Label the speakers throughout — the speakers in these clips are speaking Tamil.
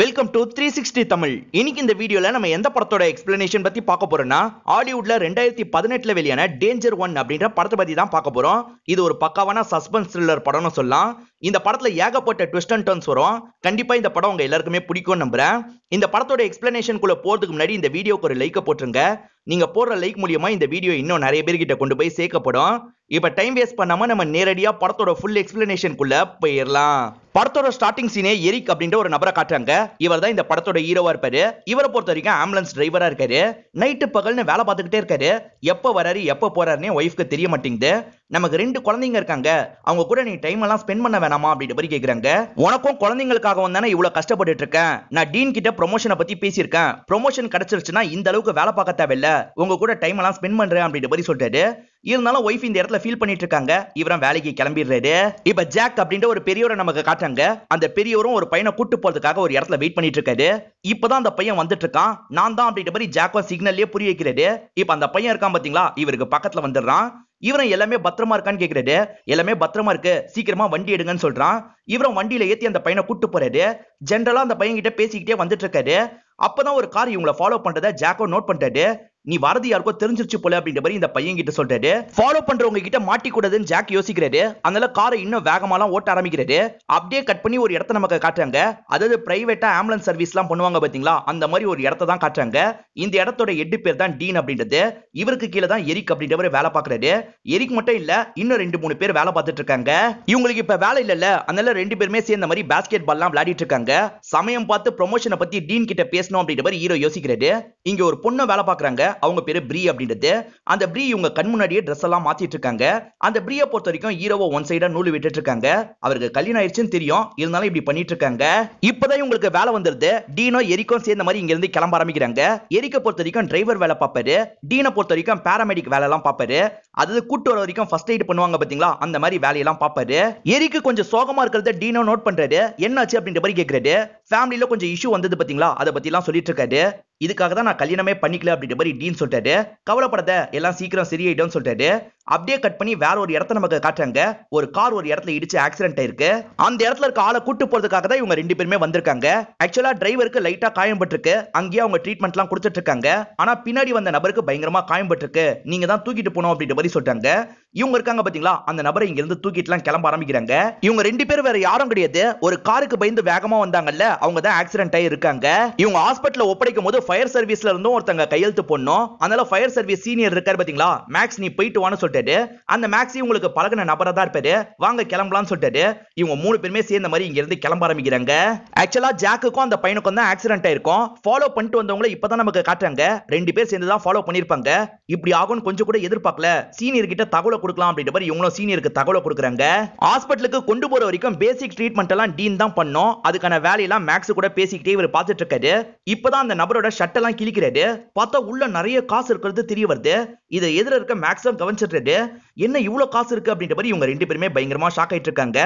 Speaker 1: welcome to three sixty Tamil இன்னைக்கு இந்த வீடியோவில் நம்ம எந்த படத்தோட எக்ஸ்பிளனேஷன் பற்றி பார்க்க போறோம்னா ஹாலிவுட்ல ரெண்டாயிரத்தி பதினெட்டில் வெளியான டேஞ்சர் ஒன் அப்படின்ற படத்தை பற்றி தான் பார்க்க போறோம் இது ஒரு பக்காவான சஸ்பென்ஸ் த்ரில்லர் படம்னு சொல்லலாம் இந்த படத்தில் ஏகப்பட்ட ட்விஸ்ட் அண்ட் டர்ன்ஸ் வரும் கண்டிப்பாக இந்த படம் உங்க எல்லாருக்குமே பிடிக்கும் நம்புறேன் இந்த படத்தோட எக்ஸ்பிளனேஷன் குள்ள போறதுக்கு முன்னாடி இந்த வீடியோக்கு ஒரு லைக்கை போட்டுருங்க நீங்க போடுற லைக் மூலியமா இந்த வீடியோ இன்னும் நிறைய பேர்கிட்ட கொண்டு போய் சேர்க்கப்படும் இப்போ டைம் வேஸ்ட் பண்ணாமல் நம்ம நேரடியாக படத்தோட ஃபுல் எக்ஸ்பிளனேஷனுக்குள்ளே போயிடலாம் படத்தோட ஸ்டார்டிங் சீனே எரிக் அப்படின்ற ஒரு நபரை காட்டுறாங்க இவர் தான் இந்த படத்தோட ஹீரோவா இருப்பாரு இவரை பொறுத்த வரைக்கும் ஆம்புலன்ஸ் டிரைவரா இருக்காரு நைட்டு பகல்னு வேலை பார்த்துக்கிட்டே இருக்காரு எப்ப வராரு எப்ப போறாருன்னு ஒய்ஃப்க்கு தெரிய மாட்டேங்குது நமக்கு ரெண்டு குழந்தைங்க இருக்காங்க அவங்க கூட நீ டைம் எல்லாம் ஸ்பெண்ட் பண்ண வேணாமா அப்படின்ற மாதிரி கேக்குறாங்க உனக்கும் குழந்தைங்களுக்காக வந்தானே இவ்வளவு கஷ்டப்பட்டு இருக்கேன் நான் டீன் கிட்ட ப்ரொமோஷனை பத்தி பேசியிருக்கேன் ப்ரொமோஷன் கிடைச்சிருச்சுன்னா இந்த அளவுக்கு வேலை பார்க்க தேவையில்ல உங்க கூட டைம் எல்லாம் ஸ்பெண்ட் பண்றேன் அப்படின்ற மாதிரி சொல்றாரு இருந்தாலும் ஒய்ஃப் இந்த இடத்துல ஃபீல் பண்ணிட்டு இருக்காங்க இவரம் வேலைக்கு கிளம்பிடுறாரு இப்ப ஜாக் அப்படின்ற ஒரு பெரியவரை நமக்கு காட்டாங்க அந்த பெரியவரும் ஒரு பையனை கூட்டு போறதுக்காக ஒரு இடத்துல வெயிட் பண்ணிட்டு இருக்காரு இப்பதான் அந்த பையன் வந்துட்டு இருக்கான் நான் தான் அப்படின்ற மாதிரி ஜாக்கோ சிக்னல்லயே புரிய வைக்கிறாரு இப்ப அந்த பையன் இருக்கான் பாத்தீங்களா இவருக்கு பக்கத்துல வந்துடுறான் இவரம் எல்லாமே பத்திரமா இருக்கான்னு கேக்குறாரு எல்லாமே பத்திரமா இருக்கு சீக்கிரமா வண்டி எடுங்கன்னு சொல்றான் இவரம் வண்டியில ஏத்தி அந்த பையனை கூட்டு போறாரு ஜென்ரலா அந்த பையன் கிட்ட பேசிக்கிட்டே வந்துட்டு இருக்காரு அப்பதான் ஒரு கார் இவங்களை ஃபாலோ பண்றதை ஜாக்கோ நோட் பண்றாரு நீ வரது யாருக்கோ தெரிஞ்சிருச்சு போல அப்படின்ற மாதிரி இந்த பையன் கிட்ட சொல்றாரு ஃபாலோ பண்றவங்க கிட்ட மாட்டி கூடாதுன்னு ஜாக் யோசிக்கிறாரு அதனால காரை இன்னும் வேகமாலாம் ஓட்ட ஆரம்பிக்கிறாரு அப்படியே கட் பண்ணி ஒரு இடத்த நமக்கு காட்டுறாங்க அதாவது பிரைவேட்டா ஆம்புலன்ஸ் சர்வீஸ் எல்லாம் பண்ணுவாங்க பாத்தீங்களா அந்த மாதிரி ஒரு இடத்த தான் காட்டுறாங்க இந்த இடத்தோட எட்டு பேர் தான் டீன் அப்படின்றது இவருக்கு கீழே தான் எரிக் அப்படின்றவர் வேலை பாக்குறாரு எரிக் மட்டும் இல்ல இன்னும் ரெண்டு மூணு பேர் வேலை பார்த்துட்டு இருக்காங்க இவங்களுக்கு இப்ப வேலை இல்லல்ல அதனால ரெண்டு பேருமே சேர்ந்த மாதிரி பாஸ்கெட் பால் எல்லாம் விளையாடிட்டு இருக்காங்க சமயம் பார்த்து ப்ரொமோஷனை பத்தி டீன் கிட்ட பேசணும் அப்படின்ற மாதிரி ஹீரோ யோசிக்கிறாரு இங்க ஒரு பொண்ணு வேலை பாக்குறாங்க அவங்க பேரு ப்ரீ அப்படின்றது அந்த ப்ரீ இவங்க கண் முன்னாடியே ட்ரெஸ் எல்லாம் மாத்திட்டு இருக்காங்க அந்த ப்ரீய பொறுத்த வரைக்கும் ஹீரோவோ ஒன் சைடா நூல் விட்டுட்டு இருக்காங்க அவருக்கு கல்யாணம் ஆயிடுச்சுன்னு தெரியும் இருந்தாலும் இப்படி பண்ணிட்டு இருக்காங்க இப்பதான் இவங்களுக்கு வேலை வந்துருது டீனோ எரிக்கும் சேர்ந்த மாதிரி இங்க இருந்து கிளம்ப ஆரம்பிக்கிறாங்க எரிக்க பொறுத்த வரைக்கும் டிரைவர் வேலை பார்ப்பாரு டீனை பொறுத்த வரைக்கும் பேராமெடிக் வேலை எல்லாம் பார்ப்பாரு அதாவது கூட்டு வர வரைக்கும் ஃபர்ஸ்ட் எய்ட் பண்ணுவாங்க பாத்தீங்களா அந்த மாதிரி வேலையெல்லாம் பார்ப்பாரு எரிக்கு கொஞ்சம் சோகமா இருக்கிறத டீனோ நோட் பண்றாரு என்னாச்சு அப்படின்ற மாதிரி கேட்கறாரு ஃபேமிலியில கொஞ்சம் இஷ்யூ வந்தது பாத்தீங்களா அதை பத்தி எல்லாம் சொல்லிட்டு இருக்காரு இதுக்காக தான் நான் கல்யாணமே பண்ணிக்கல அப்படின்ற மாதிரி டீன் சொல்லிட்டாரு கவலைப்படாத எல்லாம் சீக்கிரம் சரியாயிட்டோம்னு சொல்லிட்டாரு அப்படியே கட் பண்ணி வேற ஒரு இடத்த நமக்கு காட்டுறாங்க ஒரு கார் ஒரு இடத்துல இடிச்சு ஆக்சிடென்ட் ஆயிருக்கு அந்த இடத்துல இருக்க ஆளை கூட்டு போறதுக்காக தான் இவங்க ரெண்டு பேருமே வந்திருக்காங்க ஆக்சுவலா டிரைவருக்கு லைட்டா காயம்பட்டிருக்கு அங்கேயே அவங்க ட்ரீட்மெண்ட் எல்லாம் கொடுத்துட்டு இருக்காங்க ஆனா பின்னாடி வந்த நபருக்கு பயங்கரமா காயம்பட்டிருக்கு நீங்க தான் தூக்கிட்டு போனோம் அப்படின்ற மாதிரி சொல்றாங்க இவங்க இருக்காங்க பாத்தீங்களா அந்த நபரை இங்க இருந்து தூக்கிட்டு எல்லாம் கிளம்ப ஆரம்பிக்கிறாங்க இவங்க ரெண்டு பேரும் வேற யாரும் கிடையாது ஒரு காருக்கு பயந்து வேகமா வந்தாங்கல்ல அவங்க தான் ஆக்சிடென்ட் ஆகி இருக்காங்க இவங்க ஹாஸ்பிட்டல் ஒப்படைக்கும் போது ஃபயர் சர்வீஸ்ல இருந்தும் ஒருத்தங்க கையெழுத்து போடணும் அதனால ஃபயர் சர்வீஸ் சீனியர் இருக்காரு பாத்தீங்களா மேக்ஸ் நீ போயிட்டு வான்னு சொல்லிட்டு கொடுத்துட்டு அந்த மேக்ஸி உங்களுக்கு பழகின நபரை தான் இருப்பாரு வாங்க கிளம்பலாம்னு சொல்லிட்டு இவங்க மூணு பேருமே சேர்ந்த மாதிரி இங்க இருந்து கிளம்ப ஆரம்பிக்கிறாங்க ஆக்சுவலா ஜாக்குக்கும் அந்த பையனுக்கும் தான் ஆக்சிடென்ட் ஆயிருக்கும் ஃபாலோ பண்ணிட்டு வந்தவங்களை இப்பதான் நமக்கு காட்டுறாங்க ரெண்டு பேர் சேர்ந்து தான் ஃபாலோ பண்ணிருப்பாங்க இப்படி ஆகும்னு கொஞ்சம் கூட எதிர்பார்க்கல சீனியர் கிட்ட தகவலை கொடுக்கலாம் அப்படின்ற மாதிரி இவங்களும் சீனியருக்கு தகவலை கொடுக்குறாங்க ஹாஸ்பிட்டலுக்கு கொண்டு போற வரைக்கும் பேசிக் ட்ரீட்மெண்ட் எல்லாம் டீன் தான் பண்ணோம் அதுக்கான வேலையெல்லாம் மேக்ஸ் கூட பேசிக்கிட்டே இவர் பார்த்துட்டு இருக்காரு இப்பதான் அந்த நபரோட ஷட்டெல்லாம் கிழிக்கிறாரு பார்த்தா உள்ள நிறைய காசு இருக்கிறது தெரிய வருது இதை எதிர இருக்க மேக்ஸிமம் கவனிச்சிட்டு என்ன இவ்வளவு காசு இருக்கு அப்படின்ற மாதிரி இவங்க ரெண்டு பேருமே பயங்கரமா ஷாக் ஆயிட்டு இருக்காங்க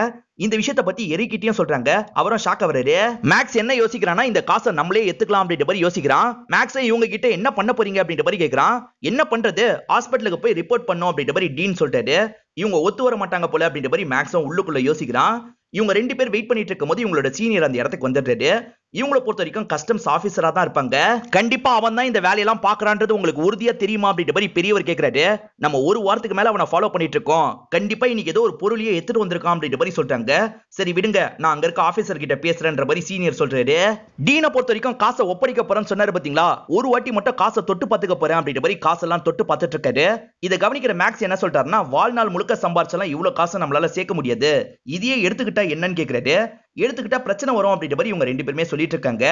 Speaker 1: இந்த விஷயத்த பத்தி எரிக்கிட்டயும் சொல்றாங்க அவரும் ஷாக் ஆவறாரு மேக்ஸ் என்ன யோசிக்கிறானா இந்த காசை நம்மளே எத்துக்கலாம் அப்படின்ற மாதிரி யோசிக்கிறான் மேக்ஸ் இவங்க கிட்ட என்ன பண்ண போறீங்க அப்படின்ற மாதிரி கேக்குறான் என்ன பண்றது ஹாஸ்பிட்டலுக்கு போய் ரிப்போர்ட் பண்ணும் அப்படின்ற மாதிரி டீன் சொல்லிட்டாரு இவங்க ஒத்து வர மாட்டாங்க போல அப்படின்ற மாதிரி மேக்ஸும் உள்ளுக்குள்ள யோசிக்கிறான் இவங்க ரெண்டு பேர் வெயிட் பண்ணிட்டு இருக்கும் போது இவங்களோட சீனியர் அந்த இடத்துக்கு வந்துடுறாரு இவங்களை பொறுத்த வரைக்கும் கஸ்டம்ஸ் ஆபீசரா தான் இருப்பாங்க கண்டிப்பா அவன் தான் இந்த வேலையெல்லாம் பாக்குறான்றது உங்களுக்கு உறுதியா தெரியுமா அப்படின்ற மாதிரி பெரியவர் கேட்கிறாரு நம்ம ஒரு வாரத்துக்கு மேல அவனை ஃபாலோ பண்ணிட்டு இருக்கோம் கண்டிப்பா இன்னைக்கு ஏதோ ஒரு பொருளையே எடுத்துட்டு வந்திருக்கான் அப்படின்ற மாதிரி சொல்றாங்க சரி விடுங்க நான் அங்க இருக்க ஆபீசர் கிட்ட பேசுறேன்ற மாதிரி சீனியர் சொல்றாரு டீனை பொறுத்த வரைக்கும் காசை ஒப்படைக்க போறேன்னு சொன்னாரு பாத்தீங்களா ஒரு வாட்டி மட்டும் காசை தொட்டு பாத்துக்க போறேன் அப்படின்ற மாதிரி காசெல்லாம் தொட்டு பார்த்துட்டு இருக்காரு இதை கவனிக்கிற மேக்ஸ் என்ன சொல்றாருன்னா வாழ்நாள் முழுக்க சம்பாரிச்செல்லாம் இவ்வளவு காசை நம்மளால சேர்க்க முடியாது இதையே எடுத்துக்கிட்டா என்னன்னு கேக்குறாரு எடுத்துக்கிட்டா பிரச்சனை வரும் அப்படின்ற மாதிரி இவங்க ரெண்டு பேருமே சொல்லிட்டு இருக்காங்க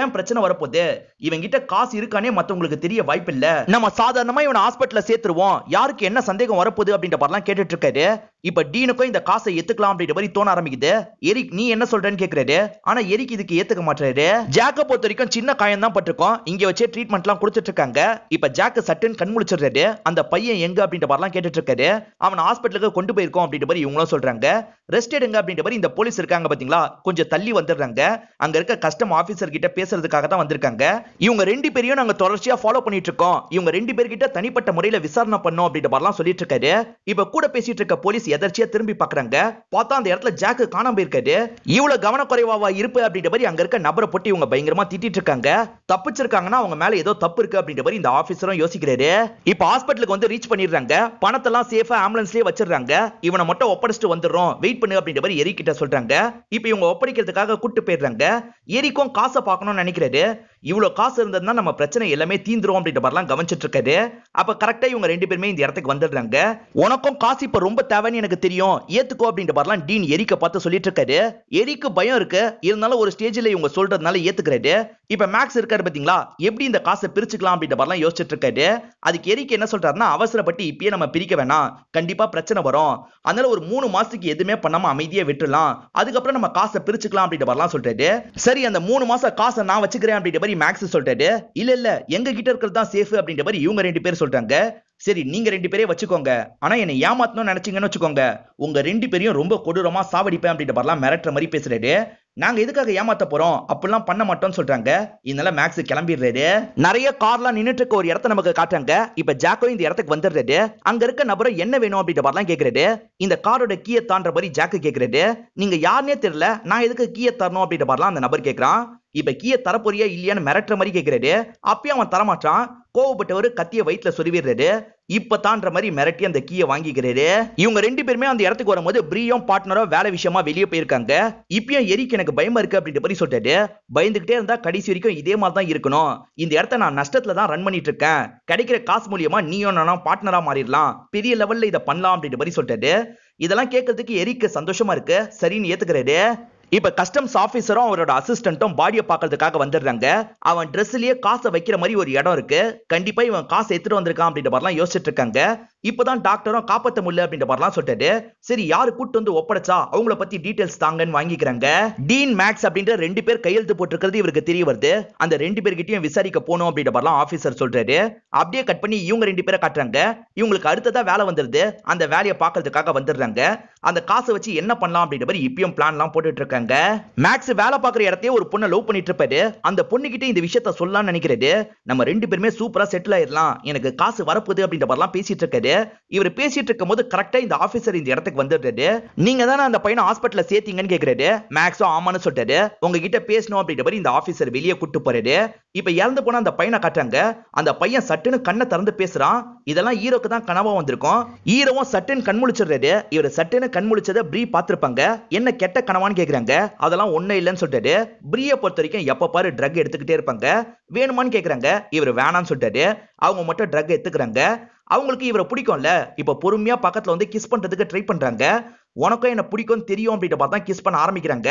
Speaker 1: ஏன் பிரச்சனை வரப்போகுது கிட்ட காசு இருக்கானே மற்றவங்களுக்கு தெரிய வாய்ப்பு இல்ல நம்ம சாதாரணமா இவனை ஹாஸ்பிட்டல சேர்த்துருவோம் யாருக்கு என்ன சந்தேகம் வரப்போகுது அப்படின்ற மாதிரிலாம் கேட்டுட்டு இருக்காரு இப்ப டீனுக்கும் இந்த காசை எத்துக்கலாம் அப்படின்ற மாதிரி தோண ஆரம்பிக்குது எரிக் நீ என்ன சொல்றேன்னு கேக்குறாரு ஆனா எரிக் இதுக்கு ஏத்துக்க மாட்டாரு ஜாக்க பொறுத்த வரைக்கும் சின்ன காயம் தான் பட்டிருக்கோம் இங்க வச்சே ட்ரீட்மெண்ட் எல்லாம் கொடுத்துட்டு இருக்காங்க இப்ப ஜாக்க சட்டுன்னு கண் முடிச்சிடுறாரு அந்த பையன் எங்க அப்படின்ற மாதிரிலாம் கேட்டுட்டு இருக்காரு அவன் ஹாஸ்பிட்டலுக்கு கொண்டு போயிருக்கோம் அப்படின்ற மாதிரி இவங்களும் சொல்றாங்க ரெஸ்ட் எடுங்க அப்படின்ற மாதிரி இந்த போலீஸ் இருக்காங்க பாத்தீங்களா கொஞ்சம் தள்ளி வந்துடுறாங்க அங்க இருக்க கஸ்டம் ஆபீசர் கிட்ட பேசுறதுக்காக தான் வந்திருக்காங்க இவங்க ரெண்டு பேரையும் நாங்க தொடர்ச்சியா ஃபாலோ பண்ணிட்டு இருக்கோம் இவங்க ரெண்டு பேர்கிட்ட தனிப்பட்ட முறையில விசாரணை பண்ணோம் அப்படின்ற மாதிரிலாம் சொல்லிட்டு இருக்காரு இப்ப கூட பேசிட்டு இருக்க போலீஸ் எதர்ச்சியா திரும்பி பாக்குறாங்க பார்த்தா அந்த இடத்துல ஜாக்கு காணாம போயிருக்காரு இவ்வளவு கவனக்குறைவாவா இருப்பு அப்படின்ற மாதிரி அங்க இருக்க நபரை பொட்டி இவங்க பயங்கரமா திட்டிட்டு இருக்காங்க தப்பிச்சிருக்காங்கன்னா அவங்க மேல ஏதோ தப்பு இருக்கு அப்படின்ற மாதிரி இந்த ஆபீசரும் யோசிக்கிறாரு இப்ப ஹாஸ்பிட்டலுக்கு வந்து ரீச் பண்ணிடுறாங்க பணத்தெல்லாம் சேஃபா ஆம்புலன்ஸ்லயே வச்சிடுறாங்க இவனை மட்டும் ஒப்படைச்சிட்டு வந்துடுறோம் வெயிட் பண்ணு அப்படின்ற மாதிரி எரி கிட்ட சொல்றாங்க இப்ப இவங்க ஒப்படைக்கிறதுக்காக கூட்டு போயிடுறாங்க எரிக்கும் காசை பார்க்கணும்னு நினைக்கிறது இவ்வளோ காசு இருந்ததுன்னா நம்ம பிரச்சனை எல்லாமே தீந்துரும் அப்படின்ற மாதிரிலாம் கவனிச்சிட்டு இருக்காது அப்போ கரெக்டாக இவங்க ரெண்டு பேருமே இந்த இடத்துக்கு வந்துடுறாங்க உனக்கும் காசு இப்போ ரொம்ப தேவைன்னு எனக்கு தெரியும் ஏத்துக்கோ அப்படின்ற மாதிரிலாம் டீன் எரிக்க பார்த்து சொல்லிட்டு இருக்காரு எரிக்கு பயம் இருக்கு இருந்தாலும் ஒரு ஸ்டேஜில் இவங்க சொல்றதுனால ஏத்துக்கிறாரு இப்போ மேக்ஸ் இருக்காரு பார்த்தீங்களா எப்படி இந்த காசை பிரிச்சுக்கலாம் அப்படின்ற மாதிரிலாம் யோசிச்சுட்டு இருக்காரு அதுக்கு எரிக்கு என்ன சொல்றாருன்னா அவசரப்பட்டு இப்பயே நம்ம பிரிக்க வேணாம் கண்டிப்பா பிரச்சனை வரும் அதனால ஒரு மூணு மாசத்துக்கு எதுவுமே பண்ணாம அமைதியா விட்டுலாம் அதுக்கப்புறம் நம்ம காசை பிரிச்சுக்கலாம் அப்படின்ற மாதிரிலாம் சொல்றாரு சரி அந்த மூணு மாசம் காசை நான் வச்சுக்கிறேன் அப்படின்ற மாதிரி மேக்ஸ் சொல்லிட்டாரு இல்ல இல்ல எங்க கிட்ட இருக்கிறது தான் சேஃப் அப்படின்ற மாதிரி இவங்க ரெண்டு பேர் சொல்றாங்க சரி நீங்க ரெண்டு பேரே வச்சுக்கோங்க ஆனா என்னை ஏமாத்தணும்னு நினைச்சீங்கன்னு வச்சுக்கோங்க உங்க ரெண்டு பேரையும் ரொம்ப கொடூரமா சாவடிப்பேன் அப்படின்ற மிரட்டுற மாதிரி பேசுறாரு நாங்க எதுக்காக ஏமாத்த போறோம் அப்படிலாம் பண்ண மாட்டோம்னு சொல்றாங்க இதனால மேக்ஸ் கிளம்பிடுறாரு நிறைய கார்லாம் நின்றுட்டு இருக்க ஒரு இடத்த நமக்கு காட்டுறாங்க இப்ப ஜாக்கோ இந்த இடத்துக்கு வந்துடுறாரு அங்க இருக்க நபரும் என்ன வேணும் அப்படின்ற மாதிரிலாம் கேக்குறாரு இந்த காரோட கீயை தாண்ட மாதிரி ஜாக்கு கேக்குறாரு நீங்க யாருன்னே தெரியல நான் எதுக்கு கீயை தரணும் அப்படின்ற மாதிரிலாம் அந்த நபர் கேக்குறான் இப்ப கீய தரப்போறியா இல்லையான்னு மிரட்டுற மாதிரி கேட்கிறாரு அப்பயும் அவன் தரமாட்டான் கோவப்பட்டவர் கத்திய வயிற்றுல சொல்லிடுறாரு இப்ப தான்ற மாதிரி மிரட்டி அந்த கீயை வாங்கிக்கிறாரு இவங்க ரெண்டு பேருமே அந்த இடத்துக்கு வரும்போது பிரியும் பார்ட்னரும் வேலை விஷயமா வெளியே போயிருக்காங்க இப்பயும் எரிக்கு எனக்கு பயமா இருக்கு அப்படின்ற மாதிரி சொல்லிட்டாரு பயந்துகிட்டே இருந்தா கடைசி வரைக்கும் இதே மாதிரி தான் இருக்கணும் இந்த இடத்த நான் நஷ்டத்துல தான் ரன் பண்ணிட்டு இருக்கேன் கிடைக்கிற காசு மூலியமா நீயும் நானும் பார்ட்னரா மாறிடலாம் பெரிய லெவல்ல இதை பண்ணலாம் அப்படின்ற மாதிரி சொல்லிட்டாரு இதெல்லாம் கேட்கறதுக்கு எரிக்கு சந்தோஷமா இருக்கு சரின்னு ஏத்துக்கிறாரு இப்ப கஸ்டம்ஸ் ஆபீசரும் அவரோட அசிஸ்டன்ட்டும் பாடிய பாக்குறதுக்காக வந்துடுறாங்க அவன் ட்ரெஸ்லயே காசை வைக்கிற மாதிரி ஒரு இடம் இருக்கு கண்டிப்பா இவன் காசு எடுத்துட்டு வந்திருக்கான் அப்படின்ற மாதிரிலாம் யோசிச்சுட்டு இருக்காங்க இப்பதான் டாக்டரும் காப்பத்த முடியல அப்படின்ற மாதிரி சொல்லிட்டு சரி யாரு கூட்டு வந்து ஒப்படைச்சா அவங்கள பத்தி டீடைல்ஸ் தாங்கன்னு வாங்கிக்கிறாங்க டீன் மேக்ஸ் அப்படின்ற ரெண்டு பேர் கையெழுத்து போட்டுருக்கிறது இவருக்கு தெரிய வருது அந்த ரெண்டு பேர்கிட்டயும் விசாரிக்க போனோம் அப்படின்ற மாதிரி ஆபீசர் சொல்றாரு அப்படியே கட் பண்ணி இவங்க ரெண்டு பேரை காட்டுறாங்க இவங்களுக்கு அடுத்ததா வேலை வந்துருது அந்த வேலையை பாக்குறதுக்காக வந்துடுறாங்க அந்த காசை வச்சு என்ன பண்ணலாம் அப்படின்ற மாதிரி இப்பயும் பிளான் எல்லாம் போட்டுட்டு இருக்காங்க மேக்ஸ் வேலை பாக்குற இடத்தையே ஒரு பொண்ணை லவ் பண்ணிட்டு இருப்பாரு அந்த பொண்ணுகிட்ட இந்த விஷயத்த சொல்லலாம்னு நினைக்கிறது நம்ம ரெண்டு பேருமே சூப்பரா செட்டில் ஆயிடலாம் எனக்கு காசு வரப்போகுது அப்படின்ற மாதிரி பேசிட்டு இருக்காரு வந்துடுறாரு இவர் பேசிட்டு இருக்கும் போது கரெக்டா இந்த ஆபீசர் இந்த இடத்துக்கு வந்துடுறாரு நீங்க தானே அந்த பையனை ஹாஸ்பிட்டல சேர்த்தீங்கன்னு கேக்குறாரு மேக்ஸும் ஆமான்னு சொல்றாரு உங்ககிட்ட பேசணும் அப்படின்ற மாதிரி இந்த ஆபீசர் வெளியே கூட்டு போறாரு இப்ப இறந்து போன அந்த பையனை கட்டாங்க அந்த பையன் சட்டுன்னு கண்ணை திறந்து பேசுறான் இதெல்லாம் ஹீரோக்கு தான் கனவா வந்திருக்கும் ஹீரோவும் சட்டுன்னு கண் முழிச்சிடுறாரு இவர் சட்டுன்னு கண் முழிச்சதை ப்ரீ பாத்திருப்பாங்க என்ன கெட்ட கனவான்னு கேக்குறாங்க அதெல்லாம் ஒண்ணு இல்லைன்னு சொல்றாரு பிரீயை பொறுத்த வரைக்கும் எப்ப பாரு ட்ரக் எடுத்துக்கிட்டே இருப்பாங்க வேணுமான்னு கேட்குறாங்க இவர் வேணான்னு சொல்லிட்டாரு அவங்க மட்டும் ட்ரக் எடுத்துக்கிறாங்க அவங்களுக்கு இவரை பிடிக்கும்ல இப்போ பொறுமையாக பக்கத்தில் வந்து கிஸ் பண்ணுறதுக்கு ட்ரை பண்ணுறாங்க உனக்கும் என்ன பிடிக்கும் தெரியும் அப்படின்ட்டு பார்த்தா கிஸ் பண்ண ஆரம்பிக்கிறாங்க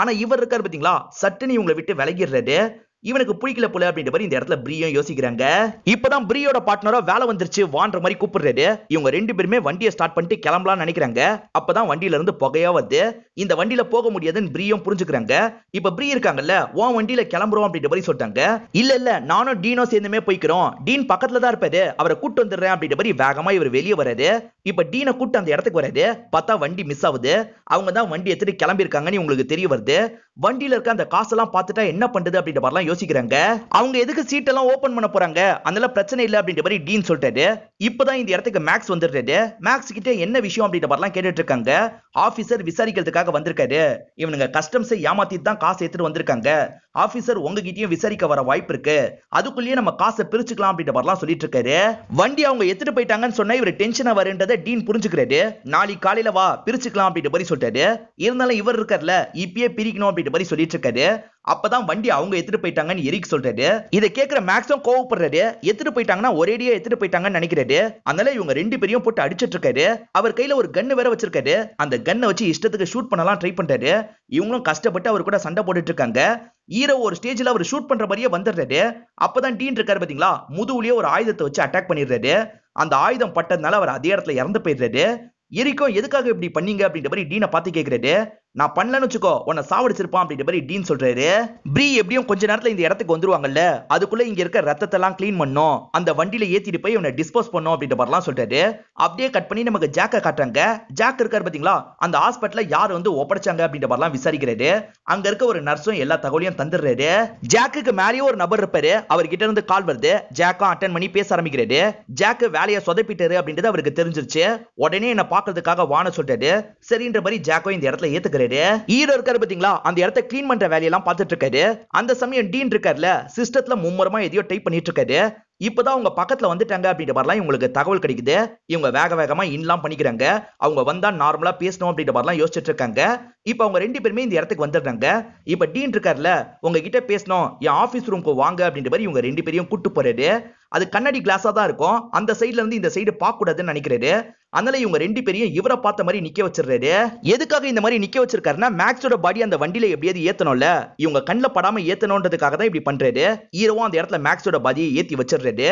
Speaker 1: ஆனால் இவர் இருக்கார் பார்த்தீங்களா சட்டுன்னு இவங்களை விட்டு விலகிடுறாரு இவனுக்கு பிடிக்கல போல அப்படின்ற மாதிரி இந்த இடத்துல பிரியும் யோசிக்கிறாங்க இப்பதான் பிரியோட பார்ட்னரா வேலை வந்துருச்சு வான்ற மாதிரி கூப்பிடுறாரு இவங்க ரெண்டு பேருமே வண்டியை ஸ்டார்ட் பண்ணிட்டு கிளம்பலாம்னு நினைக்கிறாங்க அப்பதான் வண்டியில இருந்து புகையா வந்து இந்த வண்டியில போக முடியாதுன்னு பிரியும் புரிஞ்சுக்கிறாங்க இப்ப பிரி இருக்காங்கல்ல உன் வண்டியில கிளம்புறோம் அப்படின்ற மாதிரி சொல்லிட்டாங்க இல்ல இல்ல நானும் டீனோ சேர்ந்துமே போய்க்கிறோம் டீன் பக்கத்துல தான் இருப்பாரு அவரை கூட்டு வந்துடுறேன் அப்படின்ற மாதிரி வேகமா இவர் வெளியே வராது இப்ப டீனை கூட்டு அந்த இடத்துக்கு வராது பார்த்தா வண்டி மிஸ் ஆகுது அவங்க தான் வண்டி எடுத்துட்டு கிளம்பியிருக்காங்கன்னு உங்களுக்கு தெரிய வருது வண்டியில இருக்க அந்த காசெல்லாம் பார்த்துட்டா என்ன பண்றது அப்படின்ற மாதிரிலாம் யோசிக்கிறாங்க அவங்க எதுக்கு சீட்டெல்லாம் ஓபன் பண்ண போறாங்க அதனால பிரச்சனை இல்லை அப்படின்ற மாதிரி டீன் சொல்லிட்டாரு இப்பதான் இந்த இடத்துக்கு மேக்ஸ் வந்துடுறாரு மேக்ஸ் கிட்ட என்ன விஷயம் அப்படின்ற மாதிரிலாம் கேட்டுட்டு இருக்காங்க ஆபீசர் விசாரிக்கிறதுக்காக எதுக்காக வந்திருக்காரு இவனுங்க கஸ்டம்ஸை ஏமாத்தி தான் காசு எடுத்துட்டு வந்திருக்காங்க ஆபீசர் உங்ககிட்டயும் விசாரிக்க வர வாய்ப்பு இருக்கு அதுக்குள்ளேயே நம்ம காசை பிரிச்சுக்கலாம் அப்படின்ற மாதிரிலாம் சொல்லிட்டு இருக்காரு வண்டி அவங்க எடுத்துட்டு போயிட்டாங்கன்னு சொன்னா இவர் டென்ஷனா வருன்றதை டீன் புரிஞ்சுக்கிறாரு நாளைக்கு காலையில வா பிரிச்சுக்கலாம் அப்படின்ற மாதிரி சொல்லிட்டாரு இருந்தாலும் இவர் இருக்கார்ல இப்பயே பிரிக்கணும் அப்படின்ற மாதிரி சொல்லிட்டு இருக்காரு அப்பதான் வண்டி அவங்க எடுத்துட்டு போயிட்டாங்கன்னு எரிக் சொல்றாரு இதை கேட்கிற மேக்ஸும் கோவப்படுறாரு எடுத்துட்டு போயிட்டாங்கன்னா ஒரேடியா எடுத்துட்டு போயிட்டாங்கன்னு நினைக்கிறாரு அதனால இவங்க ரெண்டு பேரையும் போட்டு அடிச்சிட்டு இருக்காரு அவர் கையில ஒரு கன்னு வேற வச்சிருக்காரு அந்த கன்னை வச்சு இஷ்டத்துக்கு ஷூட் பண்ணலாம் ட்ரை பண்றாரு இவங்களும் கஷ்டப்பட்டு அவர் கூட சண்டை போட்டுட்டு இருக்காங்க ஈரோ ஒரு ஸ்டேஜ்ல அவர் ஷூட் பண்ற மாதிரியே வந்துடுறாரு அப்பதான் டீன் இருக்காரு பாத்தீங்களா முதுகுலயே ஒரு ஆயுதத்தை வச்சு அட்டாக் பண்ணிடுறாரு அந்த ஆயுதம் பட்டதுனால அவர் அதே இடத்துல இறந்து போயிடுறாரு எரிக்கும் எதுக்காக இப்படி பண்ணீங்க அப்படின்ற மாதிரி டீனை பார்த்து கேட்கறாரு நான் பண்ணலன்னு வச்சுக்கோ உன்னை சாவடிச்சிருப்பான் அப்படின்ற மாதிரி டீன் சொல்றாரு ப்ரீ எப்படியும் கொஞ்ச நேரத்தில் இந்த இடத்துக்கு வந்துருவாங்கல்ல அதுக்குள்ள இங்க இருக்க ரத்தத்தெல்லாம் எல்லாம் கிளீன் பண்ணோம் அந்த வண்டியில ஏத்திட்டு போய் உன்னை டிஸ்போஸ் பண்ணும் அப்படின்ற மாதிரிலாம் சொல்றாரு அப்படியே கட் பண்ணி நமக்கு ஜாக்க காட்டுறாங்க ஜாக் இருக்காரு பாத்தீங்களா அந்த ஹாஸ்பிட்டல யார் வந்து ஒப்படைச்சாங்க அப்படின்ற மாதிரிலாம் விசாரிக்கிறாரு அங்க இருக்க ஒரு நர்ஸும் எல்லா தகவலையும் தந்துடுறாரு ஜாக்குக்கு மேலேயே ஒரு நபர் இருப்பாரு அவர்கிட்ட இருந்து கால் வருது ஜாக்கும் அட்டன் பண்ணி பேச ஆரம்பிக்கிறாரு ஜாக்கு வேலையை சொதப்பிட்டாரு அப்படின்றது அவருக்கு தெரிஞ்சிருச்சு உடனே என்ன பாக்குறதுக்காக வான சொல்றாரு சரின்ற மாதிரி ஜாக்கோ இந்த இடத்துல ஏத்துக்கிறாரு பாக்குறாரு ஈரோ இருக்காரு பாத்தீங்களா அந்த இடத்த கிளீன் பண்ற வேலையெல்லாம் பாத்துட்டு இருக்காரு அந்த சமயம் டீன் இருக்காருல சிஸ்டத்துல மும்முரமா எதையோ டைப் பண்ணிட்டு இருக்காரு இப்பதான் அவங்க பக்கத்துல வந்துட்டாங்க அப்படின்ற மாதிரிலாம் இவங்களுக்கு தகவல் கிடைக்குது இவங்க வேக வேகமா இன்லாம் பண்ணிக்கிறாங்க அவங்க வந்தா நார்மலா பேசணும் அப்படின்ற மாதிரிலாம் யோசிச்சுட்டு இருக்காங்க இப்ப அவங்க ரெண்டு பேருமே இந்த இடத்துக்கு வந்துடுறாங்க இப்ப டீன் இருக்காருல உங்ககிட்ட பேசணும் என் ஆஃபீஸ் ரூம்க்கு வாங்க அப்படின்ற மாதிரி இவங்க ரெண்டு பேரையும் கூட்டு போறாரு அது கண்ணாடி கிளாஸா தான் இருக்கும் அந்த சைடுல இருந்து இந்த சைடு பார்க்க கூடாதுன்னு நினைக்கிறாரு அதனால இவங்க ரெண்டு பேரையும் இவரை பார்த்த மாதிரி நிக்க வச்சிருக்காரு எதுக்காக இந்த மாதிரி நிக்க வச்சிருக்காருன்னா மேக்ஸோட பாடி அந்த வண்டியில எப்படியாவது ஏத்தணும்ல இவங்க கண்ணில் படாம ஏத்தணும்ன்றதுக்காக தான் இப்படி பண்றாரு ஹீரோவும் அந்த இடத்துல மேக்ஸோட பாதியை ஏத்தி வச்சிடுறாரு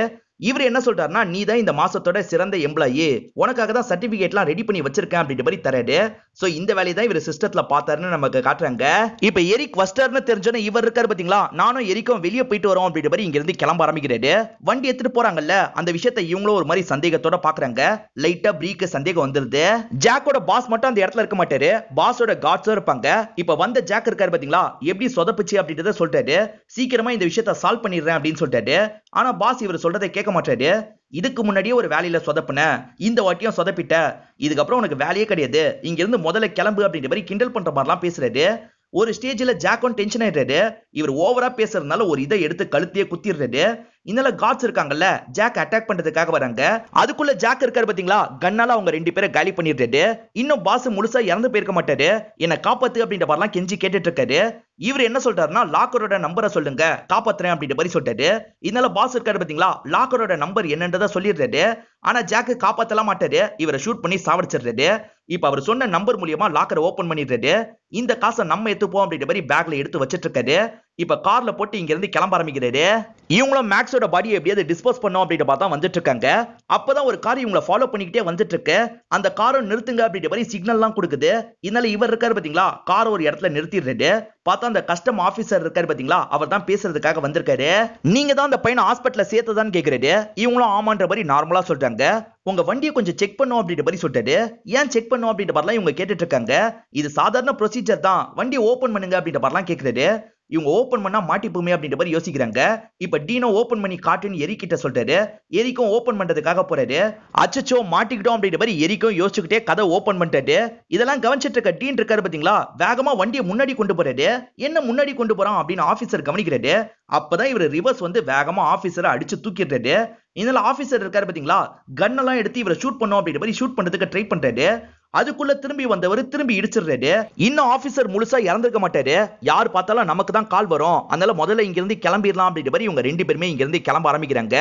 Speaker 1: இவர் என்ன சொல்றாருன்னா நீ தான் இந்த மாசத்தோட சிறந்த எம்ப்ளாயி உனக்காக தான் சர்டிபிகேட்லாம் ரெடி பண்ணி வச்சிருக்கேன் அப்படின்ற மாதிரி தராரு சோ இந்த வேலையை தான் இவர் சிஸ்டத்துல பார்த்தாருன்னு நமக்கு காட்டுறாங்க இப்ப எரிக் வஸ்டர்னு தெரிஞ்சோன்னு இவர் இருக்காரு பாத்தீங்களா நானும் எரிக்கும் வெளியே போயிட்டு வரோம் அப்படின்ற மாதிரி இங்க இருந்து கிளம்ப ஆரம்பிக்கிறாரு வண்டி எடுத்துட்டு போறாங்கல்ல அந்த விஷயத்த இவங்களும் ஒரு மாதிரி சந்தேகத்தோட பாக்குறாங்க லைட்டா பிரீக்கு சந்தேகம் வந்துருது ஜாக்கோட பாஸ் மட்டும் அந்த இடத்துல இருக்க மாட்டாரு பாஸோட காட்ஸும் இருப்பாங்க இப்ப வந்த ஜாக் இருக்காரு பாத்தீங்களா எப்படி சொதப்புச்சு அப்படின்றத சொல்றாரு சீக்கிரமா இந்த விஷயத்த சால்வ் பண்ணிடுறேன் அப்படின்னு சொல்லிட்டாரு ஆனா பாஸ் இவர் சொல்றதை கேட்க கேட்க மாட்டாரு இதுக்கு முன்னாடியே ஒரு வேலையில சொதப்புன இந்த வாட்டியும் சொதப்பிட்ட இதுக்கப்புறம் உனக்கு வேலையே கிடையாது இங்க இருந்து முதல்ல கிளம்பு அப்படின்ற மாதிரி கிண்டல் பண்ற மாதிரிலாம் பேசுறாரு ஒரு ஸ்டேஜ்ல ஜாக்கோன் டென்ஷன் ஆயிடுறாரு இவர் ஓவரா பேசுறதுனால ஒரு இதை எடுத்து கழுத்தையே குத்திடுறாரு இதனால காட்ஸ் இருக்காங்கல்ல ஜாக் அட்டாக் பண்றதுக்காக வராங்க அதுக்குள்ள ஜாக் இருக்காரு பாத்தீங்களா கண்ணால அவங்க ரெண்டு பேரை காலி பண்ணிட்டு இன்னும் பாஸ் முழுசா இறந்து போயிருக்க மாட்டாரு என்ன காப்பாத்து அப்படின்ற மாதிரிலாம் கெஞ்சி கேட்டுட்டு இருக்காரு இவர் என்ன சொல்றாருன்னா லாக்கரோட நம்பரை சொல்லுங்க காப்பாத்துறேன் அப்படின்ற மாதிரி சொல்லிட்டாரு இதனால பாஸ் இருக்காரு பாத்தீங்களா லாக்கரோட நம்பர் என்னன்றதை சொல்லிடுறாரு ஆனா ஜாக்கு காப்பாத்தலாம் மாட்டாரு இவரை ஷூட் பண்ணி சாவடிச்சிடுறாரு இப்ப அவர் சொன்ன நம்பர் மூலியமா லாக்கரை ஓபன் பண்ணிடுறாரு இந்த காசை நம்ம எடுத்துப்போம் அப்படின்ற மாதிரி பேக்ல எடுத்து வச்சிட்டு இருக்காரு இப்ப கார்ல போட்டு இங்க இருந்து கிளம்ப ஆரம்பிக்கிறாரு இவங்களும் மேக்ஸோட பாடியை எப்படியாவது டிஸ்போஸ் பண்ணோம் அப்படின்ற பார்த்தா வந்துட்டு இருக்காங்க அப்பதான் ஒரு கார் இவங்களை ஃபாலோ பண்ணிக்கிட்டே வந்துட்டு இருக்கு அந்த காரை நிறுத்துங்க அப்படின்ற மாதிரி சிக்னல்லாம் கொடுக்குது இதனால இவர் இருக்காரு பாத்தீங்களா கார் ஒரு இடத்துல நிறுத்திடுறாரு பார்த்தா அந்த கஸ்டம் ஆஃபீஸர் இருக்காரு பாத்தீங்களா அவர் தான் பேசுறதுக்காக வந்திருக்காரு நீங்க தான் அந்த பையனை ஹாஸ்பிட்டல சேர்த்ததான்னு கேக்குறாரு இவங்களும் ஆமான்ற மாதிரி நார்மலா சொல்றாங்க உங்க வண்டியை கொஞ்சம் செக் பண்ணும் அப்படின்ற மாதிரி சொல்லிட்டாரு ஏன் செக் பண்ணும் அப்படின்ற மாதிரிலாம் இவங்க கேட்டுட்டு இருக்காங்க இது சாதாரண ப்ரொசீஜர் தான் வண்டியை ஓபன் பண்ணுங்க அப்படின்ற மாதிரிலாம் கேக்குறாரு இவங்க ஓப்பன் பண்ணா மாட்டிப்போமே அப்படின்ற மாதிரி யோசிக்கிறாங்க இப்ப டீனோ ஓப்பன் பண்ணி காட்டுன்னு எரிக்கிட்ட சொல்றாரு எரிக்கும் ஓப்பன் பண்றதுக்காக போறாரு அச்சச்சோ மாட்டிக்கிட்டோம் அப்படின்ற மாதிரி எரிக்கும் யோசிச்சுக்கிட்டே கதை ஓப்பன் பண்ணிட்டாரு இதெல்லாம் கவனிச்சிட்டு இருக்க டீன் இருக்காரு பாத்தீங்களா வேகமா வண்டியை முன்னாடி கொண்டு போறாரு என்ன முன்னாடி கொண்டு போறான் அப்படின்னு ஆபீசர் கவனிக்கிறாரு அப்பதான் இவர் ரிவர்ஸ் வந்து வேகமா ஆபீசரை அடிச்சு தூக்கிடுறாரு இதனால ஆபீசர் இருக்காரு பாத்தீங்களா கன்னெல்லாம் எடுத்து இவரை ஷூட் பண்ணும் அப்படின்ற மாதிரி ஷூட் பண்றதுக்கு ட்ரை பண்றாரு அதுக்குள்ள திரும்பி வந்தவர் திரும்பி இடிச்சிடுறாரு இன்னும் ஆபீசர் முழுசா இறந்துருக்க மாட்டாரு யார் பார்த்தாலும் நமக்கு தான் கால் வரும் அதனால முதல்ல இங்கிருந்து கிளம்பிடலாம் அப்படின்ற மாதிரி இவங்க ரெண்டு பேருமே இங்கிருந்து கிளம்ப ஆரம்பிக்கிறாங்க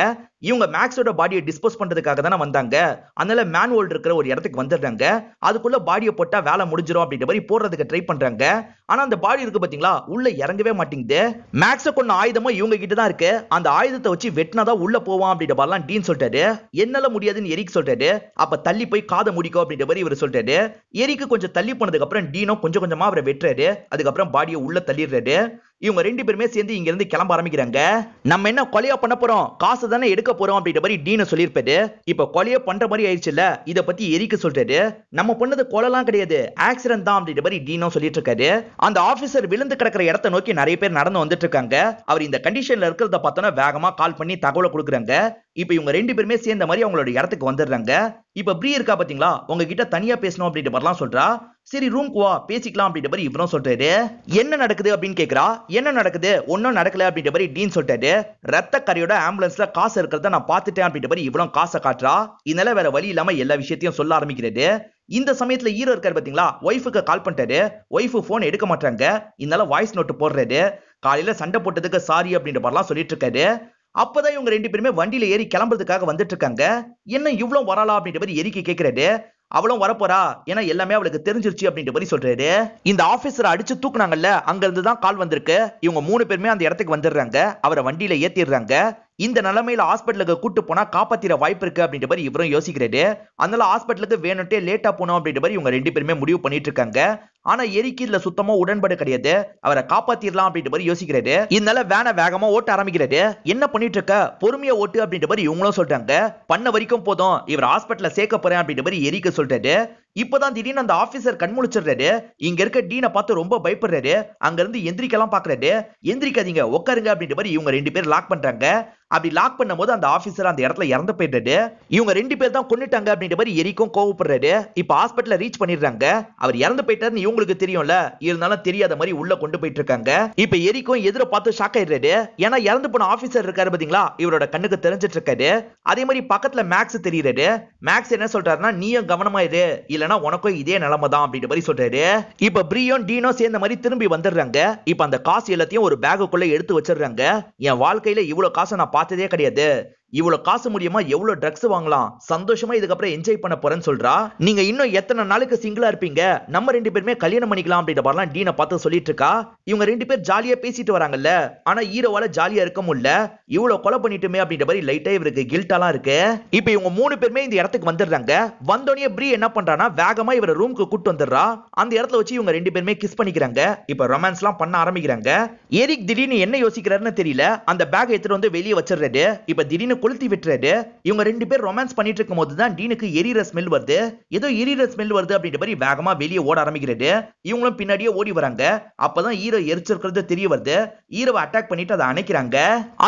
Speaker 1: இவங்க மேக்ஸோட பாடியை டிஸ்போஸ் பண்றதுக்காக தானே வந்தாங்க அதனால மேன்ஹோல் இருக்கிற ஒரு இடத்துக்கு வந்துடுறாங்க அதுக்குள்ள பாடியை போட்டா வேலை முடிஞ்சிடும் அப்படின்ற மாதிரி போடுறதுக்கு ட்ரை பண்றாங்க ஆனா அந்த பாடி இருக்கு பாத்தீங்களா உள்ள இறங்கவே மாட்டேங்குது மேக்ஸ கொண்ட ஆயுதமா இவங்க கிட்ட தான் இருக்கு அந்த ஆயுதத்தை வச்சு வெட்டினாதான் உள்ள போவான் அப்படின்ற பாடலாம் டீன் சொல்லிட்டாரு என்னால முடியாதுன்னு எரிக் சொல்லிட்டாரு அப்ப தள்ளி போய் காதை முடிக்கும் அப்படின்ற மாதிரி இவர் சொல்லிட்டாரு எரிக்கு கொஞ்சம் தள்ளி போனதுக்கு அப்புறம் டீனோ கொஞ்சம் கொஞ்சமா அவரை வெட்டுறாரு அதுக்கப்புறம் பாடியை உள்ள தள்ளிடுறாரு இவங்க ரெண்டு பேருமே சேர்ந்து இங்க இருந்து கிளம்ப ஆரம்பிக்கிறாங்க நம்ம என்ன கொலையா பண்ண போறோம் காசு தானே எடுக்க போறோம் அப்படின்ற மாதிரி டீன சொல்லியிருப்பாரு இப்ப கொலையா பண்ற மாதிரி இல்ல இத பத்தி எரிக்க சொல்றாரு நம்ம பண்ணது கொலைலாம் கிடையாது ஆக்சிடென்ட் தான் அப்படின்ற மாதிரி டீனும் சொல்லிட்டு இருக்காரு அந்த ஆபீசர் விழுந்து கிடக்கிற இடத்த நோக்கி நிறைய பேர் நடந்து வந்துட்டு இருக்காங்க அவர் இந்த கண்டிஷன்ல இருக்கிறத பார்த்தோன்னா வேகமா கால் பண்ணி தகவலை கொடுக்குறாங்க இப்போ இவங்க ரெண்டு பேருமே சேர்ந்த மாதிரி அவங்களோட இடத்துக்கு வந்துடுறாங்க இப்போ ப்ரீ இருக்கா பார்த்தீங்களா உங்ககிட்ட தனியாக பேசணும் அப்படின்ற மாதிரிலாம் சொல்கிறா சரி ரூம் குவா பேசிக்கலாம் அப்படின்ற மாதிரி இவரும் சொல்றாரு என்ன நடக்குது அப்படின்னு கேட்குறா என்ன நடக்குது ஒன்றும் நடக்கல அப்படின்ற மாதிரி டீன் சொல்றாரு ரத்த கரையோட ஆம்புலன்ஸ்ல காசு இருக்கிறத நான் பார்த்துட்டேன் அப்படின்ற மாதிரி இவ்வளவு காசை காட்டுறா இதனால வேற வழி இல்லாம எல்லா விஷயத்தையும் சொல்ல ஆரம்பிக்கிறது இந்த சமயத்துல ஈரோ இருக்காரு பாத்தீங்களா ஒய்ஃபுக்கு கால் பண்ணிட்டாரு ஒய்ஃபு போன் எடுக்க மாட்டாங்க இதனால வாய்ஸ் நோட்டு போடுறாரு காலையில சண்டை போட்டதுக்கு சாரி அப்படின்ற மாதிரிலாம் சொல்லிட்டு இருக்காரு அப்பதான் இவங்க ரெண்டு பேருமே வண்டியில ஏறி கிளம்புறதுக்காக வந்துட்டு இருக்காங்க என்ன இவ்வளவு வரலாம் அப்படின்ற மாதிரி எரிக்க கேட்கிறாரு அவளும் வரப்போறா ஏன்னா எல்லாமே அவளுக்கு தெரிஞ்சிருச்சு அப்படின்ற மாதிரி சொல்றாரு இந்த ஆபீசர் அடிச்சு தூக்குனாங்கல்ல அங்க இருந்து தான் கால் வந்திருக்கு இவங்க மூணு பேருமே அந்த இடத்துக்கு வந்துடுறாங்க அவரை வண்டியில ஏத்திடுறாங்க இந்த நிலைமையில ஹாஸ்பிட்டலுக்கு கூட்டு போனா காப்பாத்திர வாய்ப்பு இருக்கு அப்படின்ற மாதிரி இவரும் யோசிக்கிறாரு அதனால ஹாஸ்பிட்டலுக்கு வேணும்ட்டே லேட்டா போனோம் அப்படின்ற மாதிரி இவங்க ரெண்டு பேருமே முடிவு பண்ணிட்டு இருக்காங்க ஆனா எரிக்கு இதுல சுத்தமா உடன்பாடு கிடையாது அவரை காப்பாத்திரலாம் அப்படின்ற மாதிரி யோசிக்கிறாரு இதனால வேனை வேகமா ஓட்ட ஆரம்பிக்கிறாரு என்ன பண்ணிட்டு இருக்க பொறுமையா ஓட்டு அப்படின்ற மாதிரி இவங்களும் சொல்றாங்க பண்ண வரைக்கும் போதும் இவர் ஹாஸ்பிட்டல சேர்க்க போறேன் அப்படின்ற மாதிரி எரிக்க சொல்றாரு இப்பதான் திடீர்னு அந்த ஆபீசர் கண் முழிச்சிடுறாரு இங்க இருக்க டீனை பார்த்து ரொம்ப பயப்படுறாரு அங்க இருந்து எந்திரிக்கலாம் பாக்குறாரு எந்திரிக்காதீங்க உட்காருங்க அப்படின்ற மாதிரி இவங்க ரெண்டு பேரும் லாக் பண்றாங்க அப்படி லாக் பண்ணும்போது அந்த ஆபீசர் அந்த இடத்துல இறந்து போயிட்டாரு இவங்க ரெண்டு பேர் தான் கொண்டுட்டாங்க அப்படின்ற மாதிரி எரிக்கும் கோவப்படுறாரு இப்ப ஹாஸ்பிட்டல ரீச் பண்ணிடுறாங்க அவர் இறந்து போயிட்டாருன்னு இவங்களுக்கு தெரியும்ல இருந்தாலும் தெரியாத மாதிரி உள்ள கொண்டு போயிட்டு இருக்காங்க இப்ப எரிக்கும் எதிர பார்த்து ஷாக் ஆயிடுறாரு ஏன்னா இறந்து போன ஆபீசர் இருக்காரு பாத்தீங்களா இவரோட கண்ணுக்கு தெரிஞ்சிட்டு இருக்காரு அதே மாதிரி பக்கத்துல மேக்ஸ் தெரியுறாரு மேக்ஸ் என்ன சொல்றாருன்னா நீயும் கவனமா இரு இல்லைன்னா உனக்கும் இதே நிலைமை தான் அப்படின்ற மாதிரி சொல்றாரு இப்ப பிரியும் டீனோ சேர்ந்த மாதிரி திரும்பி வந்துடுறாங்க இப்ப அந்த காசு எல்லாத்தையும் ஒரு பேகுக்குள்ள எடுத்து வச்சிடுறாங்க என் வாழ்க்கையில இவ்வளவு காசை நான் பார்த்ததே கிடையாது இவ்வளவு காசு மூலியமா எவ்வளவு ட்ரக்ஸ் வாங்கலாம் சந்தோஷமா இதுக்கப்புறம் என்ஜாய் பண்ண போறேன்னு சொல்றா நீங்க இன்னும் எத்தனை நாளுக்கு சிங்கிளா இருப்பீங்க நம்ம ரெண்டு பேருமே கல்யாணம் பண்ணிக்கலாம் அப்படின்ற மாதிரிலாம் டீனை பார்த்து சொல்லிட்டு இருக்கா இவங்க ரெண்டு பேர் ஜாலியா பேசிட்டு வராங்கல்ல ஆனா ஹீரோவால ஜாலியா இருக்க முடியல இவ்வளவு கொலை பண்ணிட்டுமே அப்படின்ற மாதிரி லைட்டா இவருக்கு கில்ட்டாலாம் இருக்கு இப்ப இவங்க மூணு பேருமே இந்த இடத்துக்கு வந்துடுறாங்க வந்தோடனே ப்ரீ என்ன பண்றானா வேகமா இவர ரூமுக்கு கூட்டு வந்துடுறா அந்த இடத்துல வச்சு இவங்க ரெண்டு பேருமே கிஸ் பண்ணிக்கிறாங்க இப்ப ரொமான்ஸ் எல்லாம் பண்ண ஆரம்பிக்கிறாங்க எரிக் திடீர்னு என்ன யோசிக்கிறாருன்னு தெரியல அந்த பேக் எடுத்துட்டு வந்து வெளியே வச்சிடறது இப்ப திடீர்னு கொளுத்தி விட்டுறாரு இவங்க ரெண்டு பேர் ரொமான்ஸ் பண்ணிட்டு இருக்கும் போது தான் டீனுக்கு எரியிற ஸ்மெல் வருது ஏதோ எரியிற ஸ்மெல் வருது அப்படின்ற மாதிரி வேகமா வெளியே ஓட ஆரம்பிக்கிறாரு இவங்களும் பின்னாடியே ஓடி வராங்க அப்பதான் ஹீரோ எரிச்சிருக்கிறது தெரிய வருது ஹீரோவை அட்டாக் பண்ணிட்டு அதை அணைக்கிறாங்க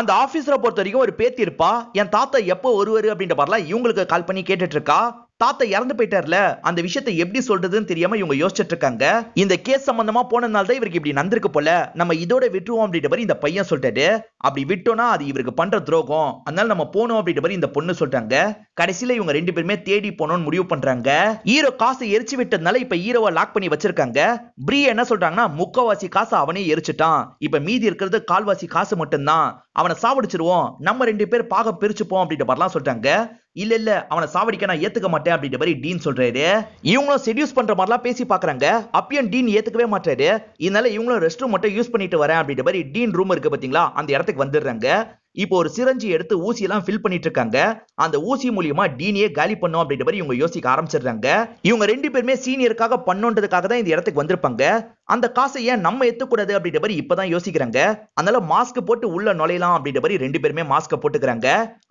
Speaker 1: அந்த ஆபீஸரை பொறுத்த வரைக்கும் ஒரு பேத்தி இருப்பா என் தாத்தா எப்போ வருவாரு அப்படின்ற மாதிரிலாம் இவங்களுக்கு கால் பண்ணி கேட்டுட்டு இருக்கா தாத்தா இறந்து போயிட்டார்ல அந்த விஷயத்தை எப்படி சொல்றதுன்னு தெரியாம இவங்க யோசிச்சுட்டு இருக்காங்க இந்த கேஸ் சம்பந்தமா போனதுனால தான் இவருக்கு இப்படி நடந்திருக்கு போல நம்ம இதோட விட்டுருவோம் அப்படின்ற மாதிரி இந்த பையன் சொல்லிட்டாரு அப்படி விட்டோம்னா அது இவருக்கு பண்ற துரோகம் அதனால நம்ம போனோம் அப்படின்ற மாதிரி இந்த பொண்ணு சொல்றாங்க கடைசியில இவங்க ரெண்டு பேருமே தேடி போனோம்னு முடிவு பண்றாங்க ஹீரோ காசை எரிச்சு விட்டதுனால இப்ப ஹீரோவை லாக் பண்ணி வச்சிருக்காங்க பிரியா என்ன சொல்றாங்கன்னா முக்கவாசி காசு அவனே எரிச்சுட்டான் இப்ப மீதி இருக்கிறது கால்வாசி காசு மட்டும்தான் அவனை சாவடிச்சிருவோம் நம்ம ரெண்டு பேர் பாகம் பிரிச்சுப்போம் அப்படின்ற மாதிரிலாம் சொல்லிட்டாங்க இல்ல இல்ல அவனை சாவடிக்க நான் ஏத்துக்க மாட்டேன் அப்படின்ற மாதிரி டீன் சொல்றாரு இவங்களும் செடியூஸ் பண்ற மாதிரிலாம் பேசி பாக்குறாங்க அப்பயும் டீன் ஏத்துக்கவே மாட்டாரு இதனால இவங்களும் ரெஸ்ட் ரூம் மட்டும் யூஸ் பண்ணிட்டு வரேன் அப்படின்ற மாதிரி டீன் ரூம் இருக்கு பாத்தீங்களா அந்த இடத்துக்கு வந்துடுறாங்க இப்போ ஒரு சிரஞ்சி எடுத்து ஊசி எல்லாம் ஃபில் பண்ணிட்டு இருக்காங்க அந்த ஊசி மூலியமா டீனியே காலி பண்ணும் அப்படின்ற மாதிரி இவங்க யோசிக்க ஆரம்பிச்சிடுறாங்க இவங்க ரெண்டு பேருமே சீனியருக்காக பண்ணுன்றதுக்காக தான் இந்த இடத்துக்கு வந்திருப்பாங்க அந்த காசை ஏன் நம்ம எத்தக்கூடாது அப்படின்ற மாதிரி இப்பதான் யோசிக்கிறாங்க அதனால மாஸ்க் போட்டு உள்ள நுழையலாம் அப்படின்ற மாதிரி ரெண்டு பேருமே மாஸ்க் போட்டுக்கிறாங்க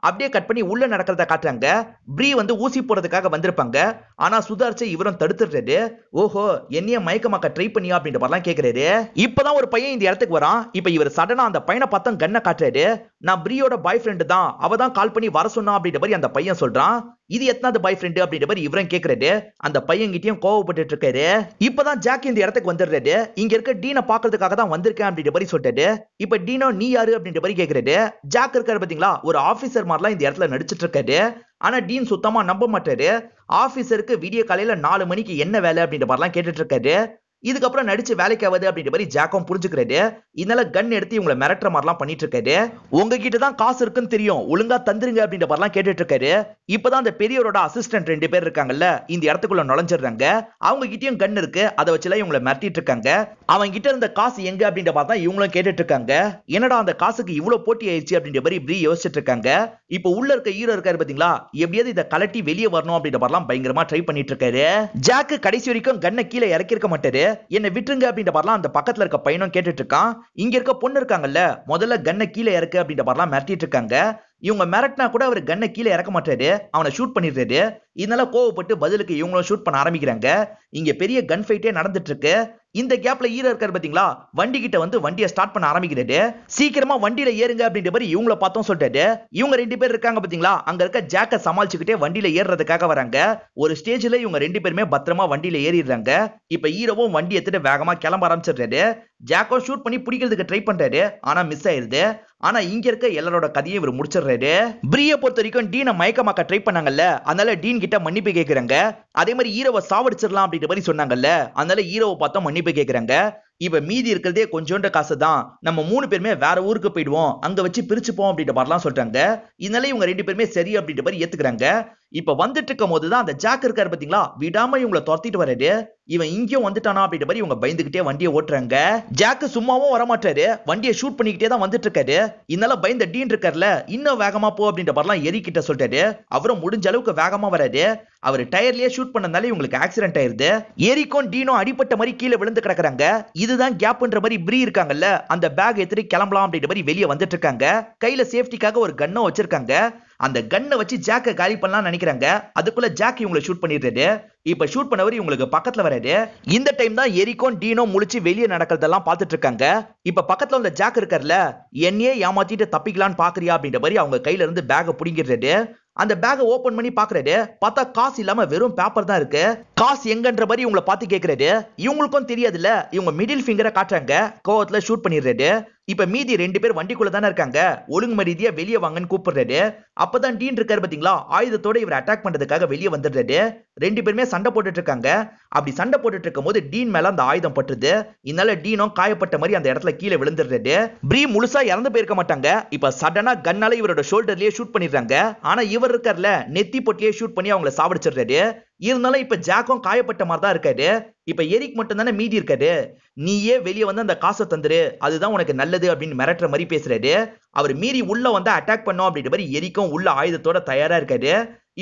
Speaker 1: அப்படியே கட் பண்ணி உள்ள நடக்கிறத காட்டுறாங்க ப்ரீ வந்து ஊசி போடுறதுக்காக வந்திருப்பாங்க ஆனா சுதாரிச்சு இவரும் தடுத்துறாரு ஓஹோ என்னைய மயக்கமாக்க ட்ரை பண்ணியா அப்படின்ற மாதிரிலாம் கேட்கிறாரு இப்பதான் ஒரு பையன் இந்த இடத்துக்கு வரான் இப்ப இவர் சடனா அந்த பையனை பார்த்தா கண்ணை காட்டுறாரு நான் பிரியோட பாய் ஃப்ரெண்டு தான் அவ தான் கால் பண்ணி வர சொன்னா அப்படின்ற மாதிரி அந்த பையன் சொல்றான் இது எத்தனாவது பாய் ஃப்ரெண்டு அப்படின்ற மாதிரி இவரும் கேட்கறாரு அந்த பையன் கிட்டயும் கோவப்பட்டு இருக்காரு இப்பதான் ஜாக்கி இந்த இடத்துக்கு வந்துடுறாரு இங்க இருக்க டீனை பாக்குறதுக்காக தான் வந்திருக்கேன் அப்படின்ற மாதிரி சொல்றாரு இப்ப டீனோ நீ யாரு அப்படின்ற மாதிரி கேட்கறாரு ஜாக் இருக்காரு பாத்தீங்களா ஒரு ஆபீசர் மாதிரிலாம் இந்த இடத்துல நடிச்சிட்டு இருக்காரு ஆனா டீன் சுத்தமா நம்ப மாட்டாரு ஆபீசருக்கு விடிய காலையில நாலு மணிக்கு என்ன வேலை அப்படின்ற மாதிரிலாம் கேட்டுட்டு இருக்காரு இதுக்கப்புறம் நடிச்சு வேலைக்கு ஆகுது அப்படின்ற மாதிரி ஜாக்கம் புரிஞ்சுக்கிறாரு இதனால கன் எடுத்து இவங்களை மிரட்டுற மாதிரிலாம் பண்ணிட்டு இருக்காரு உங்ககிட்ட தான் காசு இருக்குன்னு தெரியும் ஒழுங்கா தந்துருங்க அப்படின்ற மாதிரிலாம் கேட்டுட்டு இருக்காரு இப்பதான் அந்த பெரியவரோட அசிஸ்டன்ட் ரெண்டு பேர் இருக்காங்கல்ல இந்த இடத்துக்குள்ள நுழைஞ்சிருந்தாங்க அவங்க கிட்டயும் கன் இருக்கு அதை வச்சுலாம் இவங்களை மிரட்டிட்டு இருக்காங்க அவங்க கிட்ட இருந்த காசு எங்க அப்படின்ற மாதிரி தான் இவங்களும் கேட்டுட்டு இருக்காங்க என்னடா அந்த காசுக்கு இவ்வளவு போட்டி ஆயிடுச்சு அப்படின்ற மாதிரி இப்படி யோசிச்சுட்டு இருக்காங்க இப்போ உள்ள இருக்க ஹீரோ இருக்காரு பாத்தீங்களா எப்படியாவது இதை கலட்டி வெளியே வரணும் அப்படின்ற மாதிரிலாம் பயங்கரமா ட்ரை பண்ணிட்டு இருக்காரு ஜாக்கு கடைசி வரைக்கும் கண்ணை கீழே இறக்கிருக்க மாட்டாரு என்னை விட்டுருங்க அப்படின்ற மாதிரிலாம் அந்த பக்கத்துல இருக்க பையனும் கேட்டுட்டு இருக்கான் இங்க இருக்க பொண்ணு இருக்காங்கல்ல முதல்ல கண்ணை கீழே இறக்கு அப்படின்ற மாதிரிலாம் மிரட்டிட்டு இருக்காங்க இவங்க மிரட்டினா கூட அவர் கண்ணை கீழே இறக்க மாட்டாரு அவனை ஷூட் பண்ணிடுறாரு இதனால கோவப்பட்டு பதிலுக்கு இவங்களும் ஷூட் பண்ண ஆரம்பிக்கிறாங்க இங்க பெரிய கன் ஃபைட்டே நடந்துட்டு இருக்கு இந்த கேப்ல ஈர இருக்காரு பாத்தீங்களா வண்டி கிட்ட வந்து வண்டியை ஸ்டார்ட் பண்ண ஆரம்பிக்கிறாரு சீக்கிரமா வண்டியில ஏறுங்க அப்படின்ற மாதிரி இவங்கள பார்த்தோம் சொல்லிட்டாரு இவங்க ரெண்டு பேர் இருக்காங்க பாத்தீங்களா அங்க இருக்க ஜாக்க சமாளிச்சுக்கிட்டே வண்டியில ஏறுறதுக்காக வராங்க ஒரு ஸ்டேஜ்ல இவங்க ரெண்டு பேருமே பத்திரமா வண்டியில ஏறிடுறாங்க இப்ப ஈரவும் வண்டி எடுத்துட்டு வேகமா கிளம்ப ஆரம்பிச்சிடுறாரு ஜாக்கோ ஷூட் பண்ணி பிடிக்கிறதுக்கு ட்ரை பண்றாரு ஆனா மிஸ் ஆயிருது ஆனா இங்க இருக்க எல்லாரோட கதையை இவர் முடிச்சிடுறாரு பிரிய பொறுத்த வரைக்கும் டீனை மயக்கமாக்க ட்ரை பண்ணாங்கல்ல அதனால டீன் கிட்ட மன்னிப்பு கேட்கிறாங்க அதே மாதிரி ஹீரோவை சாவடிச்சிடலாம் அப்படின்ற மாதிரி சொன்னாங்கல்ல அதனால ஹீரோவை பார்த்தா மன்னிப்பு கேட்கிறாங்க இப்ப மீதி இருக்கிறதே கொஞ்சோண்ட காசு தான் நம்ம மூணு பேருமே வேற ஊருக்கு போயிடுவோம் அங்க வச்சு பிரிச்சுப்போம் அப்படின்ற மாதிரிலாம் சொல்றாங்க இதனால இவங்க ரெண்டு பேருமே சரி அப்படின்ற மாதிரி ஏத்துக்கிறாங்க இப்ப வந்துட்டு இருக்கும் போதுதான் அந்த ஜாக் இருக்காரு பாத்தீங்களா விடாம இவங்களை துரத்திட்டு வராரு இவன் இங்கேயும் வந்துட்டானா அப்படின்ற மாதிரி இவங்க பயந்துகிட்டே வண்டியை ஓட்டுறாங்க ஜாக்கு சும்மாவும் வரமாட்டாரு வண்டியை ஷூட் பண்ணிக்கிட்டே தான் வந்துட்டு இருக்காரு இதனால பயந்த டீன் இருக்காருல இன்னும் வேகமா போ அப்படின்ற மாதிரிலாம் எரிக்கிட்ட சொல்றாரு அவரும் முடிஞ்ச அளவுக்கு வேகமா வராரு அவர் டயர்லயே ஷூட் பண்ணதால இவங்களுக்கு ஆக்சிடென்ட் ஆயிருது ஏரிக்கும் டீனும் அடிப்பட்ட மாதிரி கீழே விழுந்து கிடக்குறாங்க இது இதுதான் கேப்ன்ற மாதிரி பிரீ இருக்காங்கல்ல அந்த பேக் எத்திரி கிளம்பலாம் அப்படின்ற மாதிரி வெளியே வந்துட்டு இருக்காங்க கையில சேஃப்டிக்காக ஒரு கன்னும் வச்சிருக்காங்க அந்த கன்ன வச்சு ஜாக்க காலி பண்ணலாம்னு நினைக்கிறாங்க அதுக்குள்ள ஜாக் இவங்களை ஷூட் பண்ணிடுறது இப்ப ஷூட் பண்ணவர் இவங்களுக்கு பக்கத்துல வராரு இந்த டைம் தான் எரிக்கோ டீனோ முழிச்சு வெளியே நடக்கிறதெல்லாம் பார்த்துட்டு இருக்காங்க இப்ப பக்கத்துல வந்த ஜாக் இருக்கார்ல என்னையே ஏமாத்திட்டு தப்பிக்கலாம்னு பாக்குறியா அப்படின்ற மாதிரி அவங்க கையில இருந்து பேகை பிடிங்கிடுறாரு அந்த பேக்கை ஓபன் பண்ணி பாக்குறாரு பார்த்தா காசு இல்லாம வெறும் பேப்பர் தான் இருக்கு காசு எங்கன்ற மாதிரி இவங்களை பார்த்து கேட்கறாரு இவங்களுக்கும் தெரியாதுல்ல இவங்க மிடில் ஃபிங்கரை காட்டுறாங்க கோவத்துல ஷூட் பண்ணிடுறாரு இப்ப மீதி ரெண்டு பேர் வண்டிக்குள்ள தானே இருக்காங்க ஒழுங்கு மரியாதையா வெளியே வாங்கன்னு கூப்பிடுறாரு அப்பதான் டீன் இருக்காரு பாத்தீங்களா ஆயுதத்தோட இவர் அட்டாக் பண்றதுக்காக வெளியே வந்துடுறாரு ரெண்டு பேருமே சண்டை போட்டுட்டு இருக்காங்க அப்படி சண்டை போட்டுட்டு இருக்கும் போது டீன் மேல அந்த ஆயுதம் பட்டுது இதனால டீனும் காயப்பட்ட மாதிரி அந்த இடத்துல கீழே விழுந்துடுறாரு பிரீ முழுசா இறந்து போயிருக்க மாட்டாங்க இப்ப சடனா கன்னால இவரோட ஷோல்டர்லயே ஷூட் பண்ணிடுறாங்க ஆனா இவர் இருக்கார்ல நெத்தி பொட்டியே ஷூட் பண்ணி அவங்களை சாப்பிடுச்சிடுறாரு இருந்தாலும் இப்ப ஜாக்கும் காயப்பட்ட மாதிரி தான் இருக்காரு இப்ப எரிக் மட்டும் தானே மீதி இருக்காரு நீயே வெளியே வந்து அந்த காசை தந்துரு அதுதான் உனக்கு நல்லது அப்படின்னு மிரட்டுற மாதிரி பேசுறாரு அவர் மீறி உள்ள வந்து அட்டாக் பண்ணோம் அப்படின்ற மாதிரி எரிக்கும் உள்ள ஆயுதத்தோட தயாரா இருக்காரு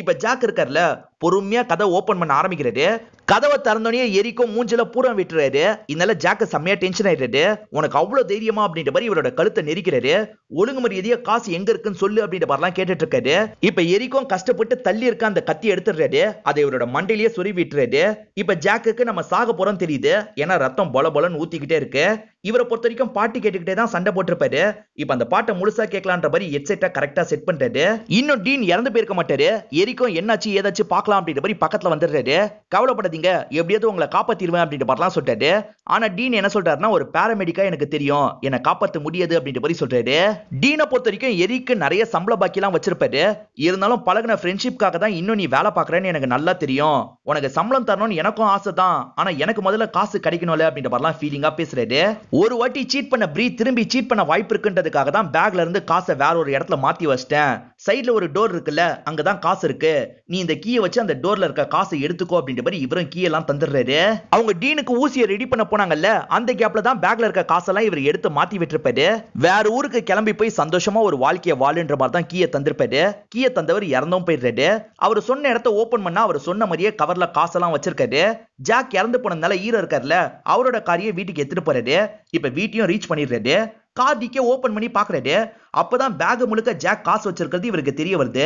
Speaker 1: இப்ப ஜாக் இருக்கார்ல பொறுமையா கதை ஓபன் பண்ண ஆரம்பிக்கிறாரு கதவை திறந்தோடனே எரிக்கும் மூஞ்சில பூரம் விட்டுறாரு இதனால ஜாக்க செம்மையா டென்ஷன் ஆயிடுறது உனக்கு அவ்வளவு தைரியமா அப்படின்ற மாதிரி இவரோட கழுத்தை நெரிக்கிறாரு ஒழுங்கு மரியாதையா காசு எங்க இருக்குன்னு சொல்லு அப்படின்ற மாதிரிலாம் கேட்டுட்டு இருக்காரு இப்ப எரிக்கும் கஷ்டப்பட்டு தள்ளி இருக்க அந்த கத்தி எடுத்துடுறாரு அதை இவரோட மண்டையிலேயே சொறி விட்டுறாரு இப்ப ஜாக்குக்கு நம்ம சாக போறோம் தெரியுது ஏன்னா ரத்தம் பொல பொலன்னு ஊத்திக்கிட்டே இருக்கு இவரை பொறுத்த வரைக்கும் பாட்டு கேட்டுக்கிட்டே தான் சண்டை போட்டிருப்பாரு இப்ப அந்த பாட்டை முழுசா கேட்கலான்ற மாதிரி ஹெட்செட்டா கரெக்டா செட் பண்ணிட்டாரு இன்னும் டீன் இறந்து போயிருக்க மாட்டாரு எரிக்கும் என்னாச்சு ஏதாச்சும் பார்க்கலாம் அப்படின்ற மாதிரி பக்கத்துல வந்துடுறாரு கவலைப்படாதீங்க எப்படியாவது உங்களை காப்பாத்திடுவேன் அப்படின்ற மாதிரிலாம் சொல்றாரு ஆனா டீன் என்ன சொல்றாருன்னா ஒரு பேரமெடிக்கா எனக்கு தெரியும் என்னை காப்பாற்ற முடியாது அப்படின்ற மாதிரி சொல்றாரு டீனை பொறுத்த வரைக்கும் எரிக்கு நிறைய சம்பள பாக்கிலாம் வச்சிருப்பாரு இருந்தாலும் பழகின ஃப்ரெண்ட்ஷிப்காக தான் இன்னும் நீ வேலை பாக்குறேன்னு எனக்கு நல்லா தெரியும் உனக்கு சம்பளம் தரணும்னு எனக்கும் ஆசை தான் ஆனா எனக்கு முதல்ல காசு கிடைக்கணும்ல அப்படின்ற மாதிரிலாம் ஃபீலிங்கா பேசுறாரு ஒரு வாட்டி சீட் பண்ண ப்ரீ திரும்பி சீட் பண்ண வாய்ப்பு இருக்குன்றதுக்காக தான் பேக்ல இருந்து காசை வேற ஒரு இடத்துல மாத்தி வச்சிட்டேன் சைடில் ஒரு டோர் இருக்குல்ல அங்கே தான் காசு இருக்கு நீ இந்த கீயை வச்சு அந்த டோர்ல இருக்க காசை எடுத்துக்கோ அப்படின்ற மாதிரி இவரும் கீயெல்லாம் தந்துடுறாரு அவங்க டீனுக்கு ஊசியை ரெடி பண்ண போனாங்கல்ல அந்த கேப்ல தான் பேக்ல இருக்க காசெல்லாம் இவர் எடுத்து மாத்தி விட்டுருப்பாரு வேற ஊருக்கு கிளம்பி போய் சந்தோஷமா ஒரு வாழ்க்கையை வாழுன்ற மாதிரி தான் கீயை தந்திருப்பாரு கீயை தந்தவர் இறந்தும் போயிடுறாரு அவர் சொன்ன இடத்த ஓபன் பண்ணா அவர் சொன்ன மாதிரியே கவர்ல காசெல்லாம் வச்சிருக்காரு ஜாக் இறந்து போனதுனால ஈரோ இருக்காருல்ல அவரோட காரியை வீட்டுக்கு எடுத்துட்டு போறாரு இப்ப வீட்டையும் ரீச் பண்ணிடுறாரு கார்டிக்கே ஓபன் பண்ணி பாக்குறாரு அப்பதான் பேக் முழுக்க ஜாக் காசு வச்சிருக்கிறது இவருக்கு தெரிய வருது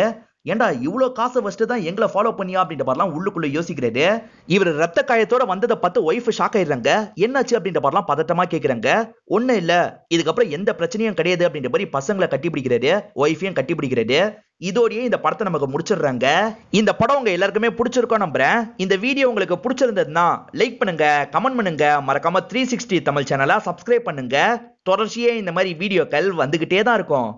Speaker 1: ஏண்டா இவ்வளோ காசு வச்சுட்டு தான் எங்களை ஃபாலோ பண்ணியா அப்படின்ற பாரலாம் உள்ளுக்குள்ளே யோசிக்கிறாரு இவர் ரத்த காயத்தோட வந்ததை பார்த்து ஒய்ஃப் ஷாக் ஆயிடுறாங்க என்னாச்சு அப்படின்ற பாரலாம் பதட்டமா கேட்குறாங்க ஒண்ணு இல்லை இதுக்கப்புறம் எந்த பிரச்சனையும் கிடையாது அப்படின்ற மாதிரி பசங்களை கட்டி பிடிக்கிறாரு ஒய்ஃபையும் கட்டி பிடிக்கிறாரு இதோடயே இந்த படத்தை நமக்கு முடிச்சிடுறாங்க இந்த படம் உங்க எல்லாருக்குமே பிடிச்சிருக்கோம் நம்புறேன் இந்த வீடியோ உங்களுக்கு பிடிச்சிருந்ததுன்னா லைக் பண்ணுங்க கமெண்ட் பண்ணுங்க மறக்காம த்ரீ சிக்ஸ்டி தமிழ் சேனலா சப்ஸ்கிரைப் பண்ணுங்க தொடர்ச்சியே இந்த மாதிரி வீடியோக்கள் வந்துகிட்டே தான் இருக்கும்